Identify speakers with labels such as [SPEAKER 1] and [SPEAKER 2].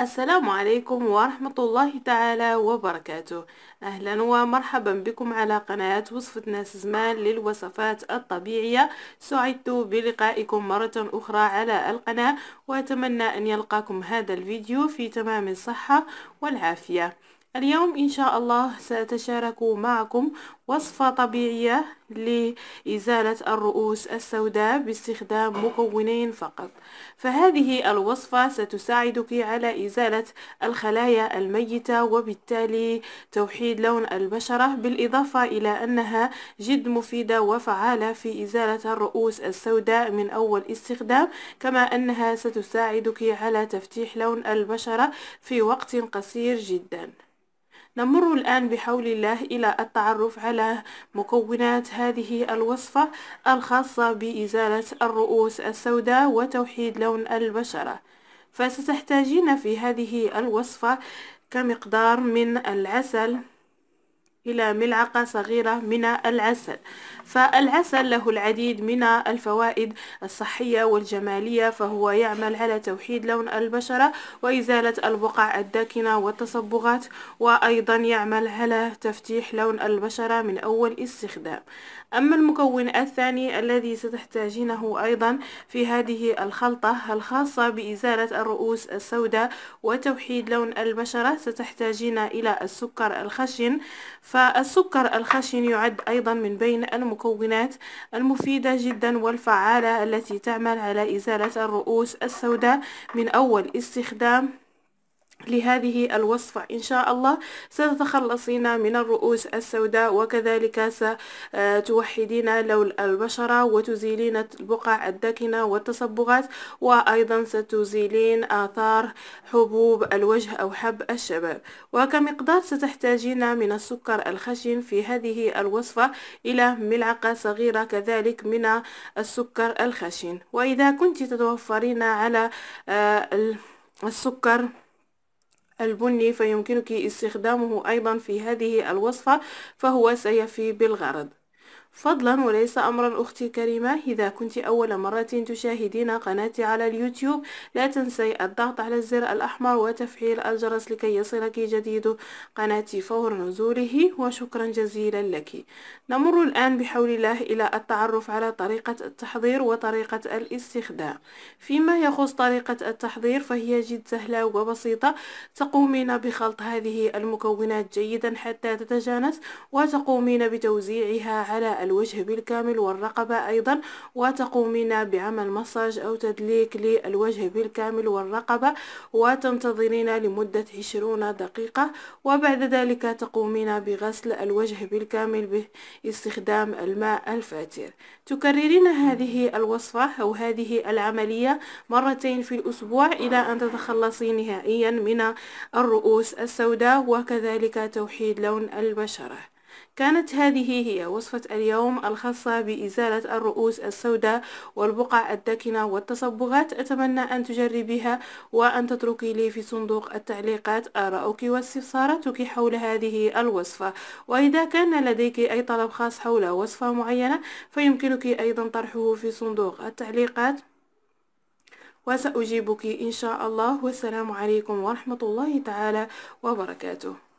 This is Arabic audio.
[SPEAKER 1] السلام عليكم ورحمة الله تعالى وبركاته أهلا ومرحبا بكم على قناة وصفة ناس زمان للوصفات الطبيعية سعدت بلقائكم مرة أخرى على القناة وأتمنى أن يلقاكم هذا الفيديو في تمام الصحة والعافية اليوم إن شاء الله سأتشارك معكم وصفة طبيعية لإزالة الرؤوس السوداء باستخدام مكونين فقط فهذه الوصفة ستساعدك على إزالة الخلايا الميتة وبالتالي توحيد لون البشرة بالإضافة إلى أنها جد مفيدة وفعالة في إزالة الرؤوس السوداء من أول استخدام كما أنها ستساعدك على تفتيح لون البشرة في وقت قصير جدا نمر الآن بحول الله إلى التعرف على مكونات هذه الوصفة الخاصة بإزالة الرؤوس السوداء وتوحيد لون البشرة فستحتاجين في هذه الوصفة كمقدار من العسل إلى ملعقة صغيرة من العسل فالعسل له العديد من الفوائد الصحية والجمالية فهو يعمل على توحيد لون البشرة وإزالة البقع الداكنة والتصبغات وأيضا يعمل على تفتيح لون البشرة من أول استخدام أما المكون الثاني الذي ستحتاجينه أيضا في هذه الخلطة الخاصة بإزالة الرؤوس السوداء وتوحيد لون البشرة ستحتاجين إلى السكر الخشن فالسكر الخشن يعد أيضا من بين المكونات المفيدة جدا والفعالة التي تعمل على إزالة الرؤوس السوداء من أول استخدام لهذه الوصفة إن شاء الله ستتخلصين من الرؤوس السوداء وكذلك ستوحدين لون البشرة وتزيلين البقع الداكنة والتصبغات وأيضا ستزيلين آثار حبوب الوجه أو حب الشباب وكمقدار ستحتاجين من السكر الخشن في هذه الوصفة إلى ملعقة صغيرة كذلك من السكر الخشن وإذا كنت تتوفرين على آه، السكر البني فيمكنك استخدامه أيضا في هذه الوصفة فهو سيفي بالغرض فضلا وليس أمرا أختي الكريمة إذا كنت أول مرة تشاهدين قناتي على اليوتيوب لا تنسي الضغط على الزر الأحمر وتفعيل الجرس لكي يصلك جديد قناتي فور نزوله وشكرا جزيلا لك نمر الآن بحول الله إلى التعرف على طريقة التحضير وطريقة الاستخدام فيما يخص طريقة التحضير فهي جد سهلة وبسيطة تقومين بخلط هذه المكونات جيدا حتى تتجانس وتقومين بتوزيعها على الوجه بالكامل والرقبة أيضا وتقومين بعمل مساج أو تدليك للوجه بالكامل والرقبة وتنتظرين لمدة عشرون دقيقة وبعد ذلك تقومين بغسل الوجه بالكامل باستخدام الماء الفاتر تكررين هذه الوصفة أو هذه العملية مرتين في الأسبوع إلى أن تتخلصي نهائيا من الرؤوس السوداء وكذلك توحيد لون البشرة كانت هذه هي وصفة اليوم الخاصة بإزالة الرؤوس السوداء والبقع الداكنة والتصبغات أتمنى أن تجربيها وأن تتركي لي في صندوق التعليقات آراءك واستفساراتك حول هذه الوصفة وإذا كان لديك أي طلب خاص حول وصفة معينة فيمكنك أيضا طرحه في صندوق التعليقات وسأجيبك إن شاء الله والسلام عليكم ورحمة الله تعالى وبركاته